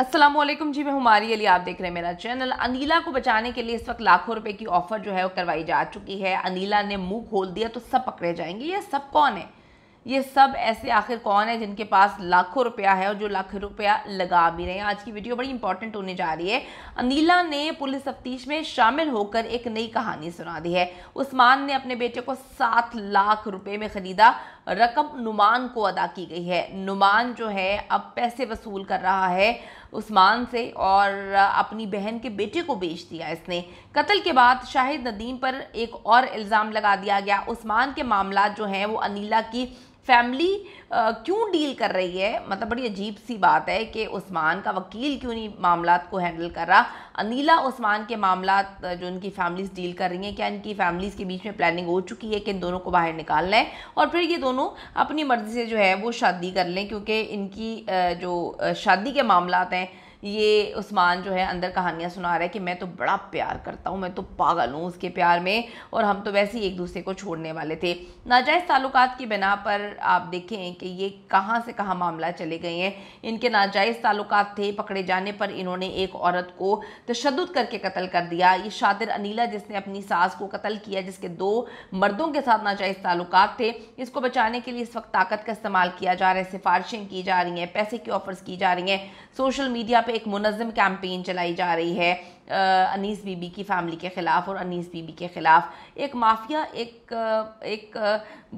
असलम जी मैं हमारी अली आप देख रहे हैं मेरा चैनल अनिला को बचाने के लिए इस वक्त लाखों रुपए की ऑफर जो है वो करवाई जा चुकी है अनिला ने मुंह खोल दिया तो सब पकड़े जाएंगे ये सब कौन है ये सब ऐसे आखिर कौन है जिनके पास लाखों रुपया है और जो लाखों रुपया लगा भी रहे हैं आज की वीडियो बड़ी इंपॉर्टेंट होने जा रही है अनिला ने पुलिस तफ्तीश में शामिल होकर एक नई कहानी सुना दी है उस्मान ने अपने बेटे को सात लाख रुपये में ख़रीदा रकम नुमान को अदा की गई है नुमान जो है अब पैसे वसूल कर रहा है उस्मान से और अपनी बहन के बेटे को बेच दिया इसने कत्ल के बाद शाहिद नदीम पर एक और इल्ज़ाम लगा दिया गया उस्मान के मामला जो हैं वो अनिला की फैमिली क्यों डील कर रही है मतलब बड़ी अजीब सी बात है कि उस्मान का वकील क्यों नहीं मामला को हैंडल कर रहा अनीला उस्मान के मामला जो इनकी फैमिलीज डील कर रही हैं क्या इनकी फैमिलीज़ के बीच में प्लानिंग हो चुकी है कि इन दोनों को बाहर निकालना है और फिर ये दोनों अपनी मर्ज़ी से जो है वो शादी कर लें क्योंकि इनकी जो शादी के मामला हैं ये उस्मान जो है अंदर कहानियाँ सुना रहा है कि मैं तो बड़ा प्यार करता हूँ मैं तो पागल हूँ उसके प्यार में और हम तो वैसे ही एक दूसरे को छोड़ने वाले थे नाजायज़ ताल्लुक की बिना पर आप देखें कि ये कहाँ से कहाँ मामला चले गए हैं इनके नाजायज़ ताल्लुक थे पकड़े जाने पर इन्होंने एक औरत को तशद करके कत्ल कर दिया ये शातिर अनिला जिसने अपनी सास को कत्ल किया जिसके दो मर्दों के साथ नाजायज़ ताल्लुक थे इसको बचाने के लिए इस वक्त ताकत का इस्तेमाल किया जा रहा है सिफारिशें की जा रही हैं पैसे की ऑफर्स की जा रही हैं सोशल मीडिया पर एक मुनज़म कैंपेन चलाई जा रही है अनीस बीबी की फैमिली के ख़िलाफ़ और अनीस बीबी के ख़िलाफ़ एक माफिया एक एक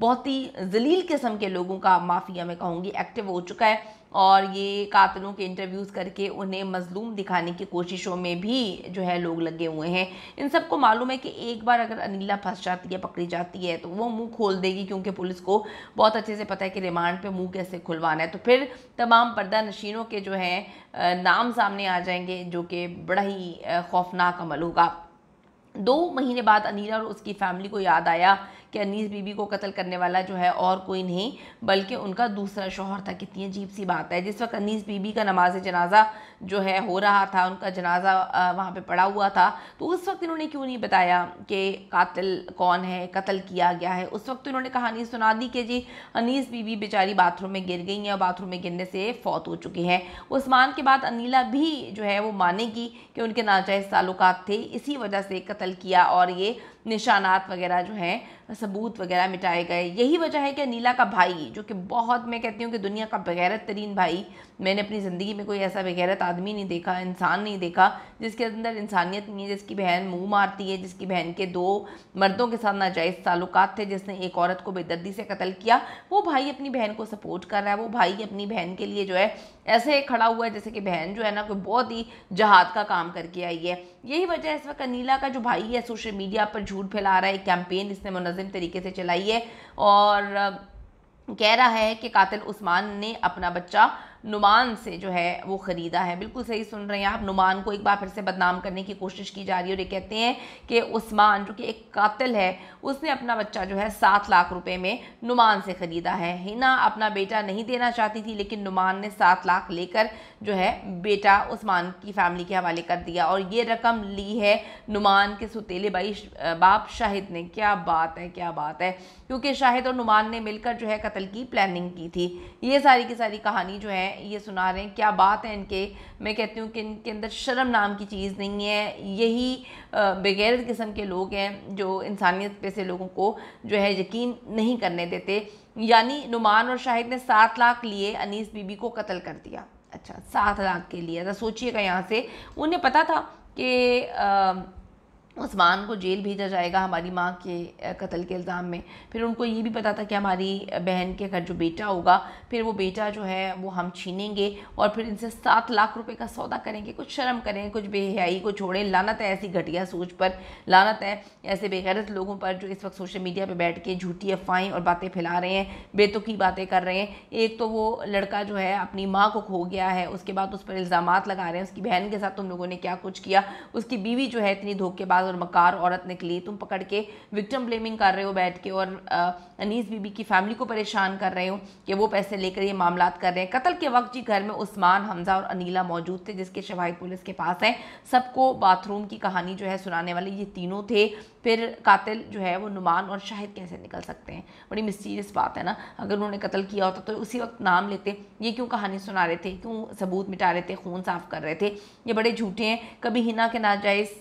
बहुत ही जलील किस्म के लोगों का माफिया में कहूँगी एक्टिव हो चुका है और ये कातलों के इंटरव्यूज़ करके उन्हें मजलूम दिखाने की कोशिशों में भी जो है लोग लगे हुए हैं इन सबको मालूम है कि एक बार अगर अनिला फंस जाती है पकड़ी जाती है तो वो मुंह खोल देगी क्योंकि पुलिस को बहुत अच्छे से पता है कि रिमांड पे मुंह कैसे खुलवाना है तो फिर तमाम पर्दा नशीनों के जो हैं नाम सामने आ जाएंगे जो कि बड़ा ही खौफनाक अमल होगा दो महीने बाद अनिला और उसकी फैमिली को याद आया कि अनीस बीबी को कत्ल करने वाला जो है और कोई नहीं बल्कि उनका दूसरा शोहर था कितनी अजीब सी बात है जिस वक्त अनीस बीबी का नमाज जनाजा जो है हो रहा था उनका जनाजा वहाँ पर पड़ा हुआ था तो उस वक्त इन्होंने क्यों नहीं बताया कि कातिल कौन है कत्ल किया गया है उस वक्त इन्होंने कहानी सुना दी कि जी अनीस बीबी बेचारी बाथरूम में गिर गई हैं और बाथरूम में गिरने से फौत हो चुकी हैं उस्मान के बाद अनिला भी जो है वो मानेगी कि उनके नाजायज़ ताल्लुक थे इसी वजह से कत्ल किया और ये निशानात वगैरह जो हैं सबूत वगैरह मिटाए गए यही वजह है कि नीला का भाई जो कि बहुत मैं कहती हूँ कि दुनिया का बगैरत तरीन भाई मैंने अपनी ज़िंदगी में कोई ऐसा बगैरत आदमी नहीं देखा इंसान नहीं देखा जिसके अंदर इंसानियत नहीं है जिसकी बहन मुँह मारती है जिसकी बहन के दो मर्दों के साथ नाजायज़ ताल्लुक थे जिसने एक औरत को बेदर्दी से कत्ल किया वो भाई अपनी बहन को सपोर्ट कर रहा है वो भाई अपनी बहन के लिए जो है ऐसे खड़ा हुआ है जैसे कि बहन जो है ना कोई बहुत ही जहाद का काम करके आई है यही वजह इस वक्त नीला का जो भाई है सोशल मीडिया पर झूठ फैला रहा है कैंपेन इसने मुनजिम तरीके से चलाई है और कह रहा है कि कातिल उस्मान ने अपना बच्चा नुमान से जो है वो ख़रीदा है बिल्कुल सही सुन रहे हैं आप नुमान को एक बार फिर से बदनाम करने की कोशिश की जा रही है और ये कहते हैं कि उस्मान जो कि एक कातिल है उसने अपना बच्चा जो है सात लाख रुपए में नुमान से ख़रीदा है हिना अपना बेटा नहीं देना चाहती थी लेकिन नुमान ने सात लाख लेकर जो है बेटा उस्मान की फैमिली के हवाले कर दिया और ये रकम ली है नुमान के सुतीले भाई बाप शाहिद ने क्या बात है क्या बात है क्योंकि शाहिद और नुमान ने मिलकर जो है कत्ल की प्लानिंग की थी ये सारी की सारी कहानी जो है हैं ये सुना रहे हैं क्या बात है इनके मैं कहती हूँ कि इनके अंदर शर्म नाम की चीज़ नहीं है यही बगैर किस्म के लोग हैं जो इंसानियत पे से लोगों को जो है यकीन नहीं करने देते यानी नुमान और शाहिद ने सात लाख लिए अनीस बीबी को कत्ल कर दिया अच्छा सात लाख के लिए अगर सोचिएगा यहाँ से उन्हें पता था कि उस्मान को जेल भेजा जाएगा हमारी माँ के कत्ल के इल्ज़ाम में फिर उनको ये भी पता था कि हमारी बहन के घर जो बेटा होगा फिर वो बेटा जो है वो हम छीनेंगे और फिर इनसे सात लाख रुपए का सौदा करेंगे कुछ शर्म करें कुछ बेहयाई को छोड़ें लानत है ऐसी घटिया सोच पर लानत है ऐसे बेगैरत लोगों पर जो इस वक्त सोशल मीडिया पर बैठ के झूठी अफवाहें और बातें फैला रहे हैं बेतुकी बातें कर रहे हैं एक तो वो लड़का जो है अपनी माँ को खो गया है उसके बाद उस पर इल्ज़ाम लगा रहे हैं उसकी बहन के साथ तुम लोगों ने क्या कुछ किया उसकी बीवी जो है इतनी धोखेबाज मक्कार और मकार औरत निकली तुम पकड़ के विक्टम ब्लेमिंग कर रहे हो बैठ के और अनीस बीबी की फैमिली को परेशान कर रहे हो कि वो पैसे लेकर ये मामला कर रहे हैं कत्ल के वक्त जी घर में उस्मान हमजा और अनिला मौजूद थे जिसके शवाहिद पुलिस के पास है सबको बाथरूम की कहानी जो है सुनाने वाले ये तीनों थे फिर कातिल जो है वो नुमान और शाहिद कैसे निकल सकते हैं बड़ी मिस्टीरियस बात है ना अगर उन्होंने कत्ल किया होता तो उसी वक्त नाम लेते ये क्यों कहानी सुना रहे थे क्यों सबूत मिटा रहे थे खून साफ कर रहे थे ये बड़े झूठे हैं कभी हिना के नाजायज़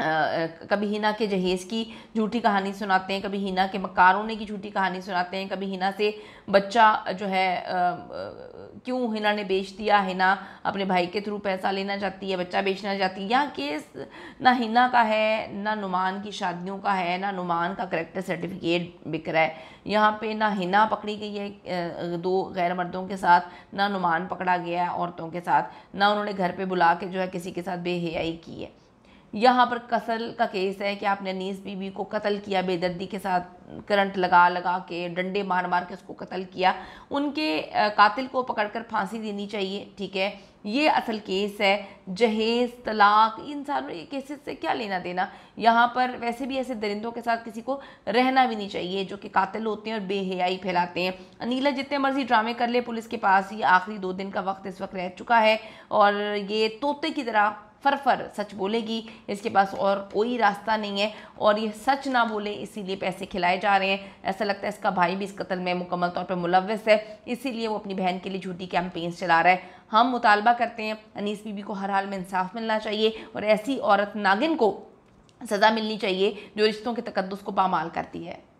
आ, कभी हिना के जहेज़ की झूठी कहानी सुनाते हैं कभी हिना के मकार होने की झूठी कहानी सुनाते हैं कभी हिना से बच्चा जो है क्यों हिना ने बेच दिया हिना अपने भाई के थ्रू पैसा लेना चाहती है बच्चा बेचना चाहती है यहाँ केस ना हिना का है ना नुमान की शादियों का है ना नुमान का करेक्टर सर्टिफिकेट बिक रहा है यहाँ पे ना हिना पकड़ी गई है दो गैर मर्दों के साथ ना नुमान पकड़ा गया है औरतों के साथ ना उन्होंने घर पर बुला के जो है किसी के साथ बेहयाई की है यहाँ पर कसल का केस है कि आपने नीस बीबी को कत्ल किया बेदर्दी के साथ करंट लगा लगा के डंडे मार मार के उसको कत्ल किया उनके कातिल को पकड़कर फांसी देनी चाहिए ठीक है ये असल केस है जहेज तलाक इन सारे केसेस से क्या लेना देना यहाँ पर वैसे भी ऐसे दरिंदों के साथ किसी को रहना भी नहीं चाहिए जो कि कातिल होते हैं और बेहयाई फैलाते हैं अनिला जितने मर्जी ड्रामे कर ले पुलिस के पास ये आखिरी दो दिन का वक्त इस वक्त रह चुका है और ये तोते की तरह फरफर सच बोलेगी इसके पास और कोई रास्ता नहीं है और ये सच ना बोले इसीलिए पैसे खिलाए जा रहे हैं ऐसा लगता है इसका भाई भी इस कत्ल में मुकम्मल तौर पर मुलवस है इसीलिए वो अपनी बहन के लिए झूठी कैंपेन्स चला रहा है हम मुतालबा करते हैं अनीस बीबी को हर हाल में इंसाफ मिलना चाहिए और ऐसी औरत नागिन को सज़ा मिलनी चाहिए जो रिश्तों के तकदस को पामाल करती है